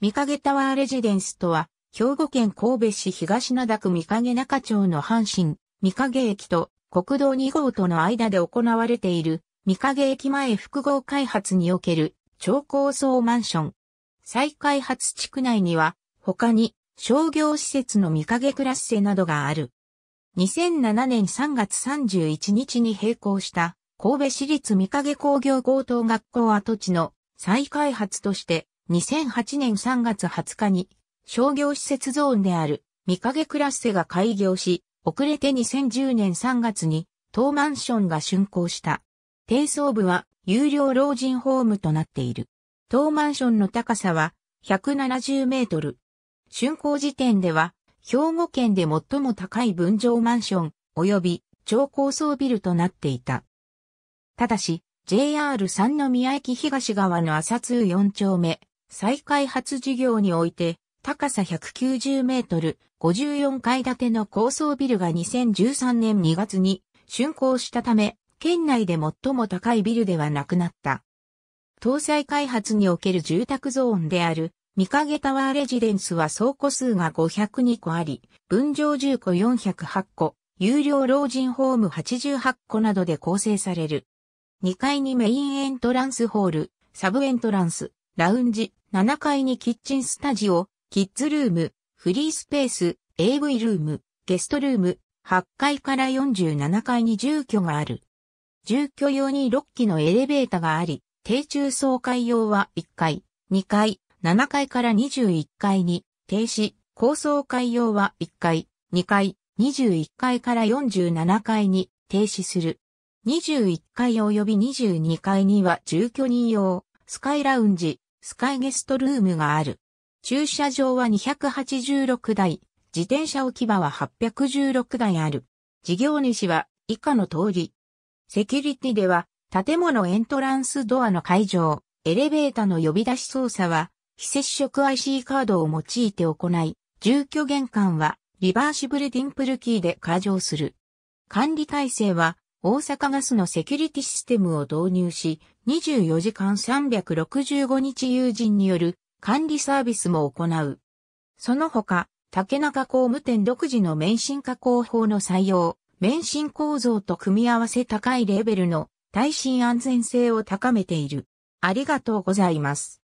三影タワーレジデンスとは、兵庫県神戸市東灘区三影中町の阪神、三影駅と国道2号との間で行われている、三影駅前複合開発における超高層マンション。再開発地区内には、他に商業施設の三影クラッセなどがある。2007年3月31日に閉校した神戸市立三影工業高等学校跡地の再開発として2008年3月20日に商業施設ゾーンである三影クラッセが開業し、遅れて2010年3月に当マンションが竣工した。低層部は有料老人ホームとなっている。当マンションの高さは170メートル。竣工時点では兵庫県で最も高い分譲マンション及び超高層ビルとなっていた。ただし、JR 三宮駅東側の浅通4丁目、再開発事業において、高さ190メートル、54階建ての高層ビルが2013年2月に竣工したため、県内で最も高いビルではなくなった。搭載開発における住宅ゾーンである、三影タワーレジデンスは倉庫数が502個あり、分譲住戸408個、有料老人ホーム88個などで構成される。2階にメインエントランスホール、サブエントランス、ラウンジ、7階にキッチンスタジオ、キッズルーム、フリースペース、AV ルーム、ゲストルーム、8階から47階に住居がある。住居用に6機のエレベーターがあり、低中層階用は1階、2階、7階から21階に停止、高層階用は1階、2階、21階から47階に停止する。21階及び22階には住居人用、スカイラウンジ、スカイゲストルームがある。駐車場は286台、自転車置き場は816台ある。事業主は以下の通り。セキュリティでは、建物エントランスドアの会場、エレベータの呼び出し操作は、非接触 IC カードを用いて行い、住居玄関はリバーシブルディンプルキーで解剰する。管理体制は大阪ガスのセキュリティシステムを導入し、24時間365日友人による管理サービスも行う。その他、竹中工務店独自の免震加工法の採用、免震構造と組み合わせ高いレベルの耐震安全性を高めている。ありがとうございます。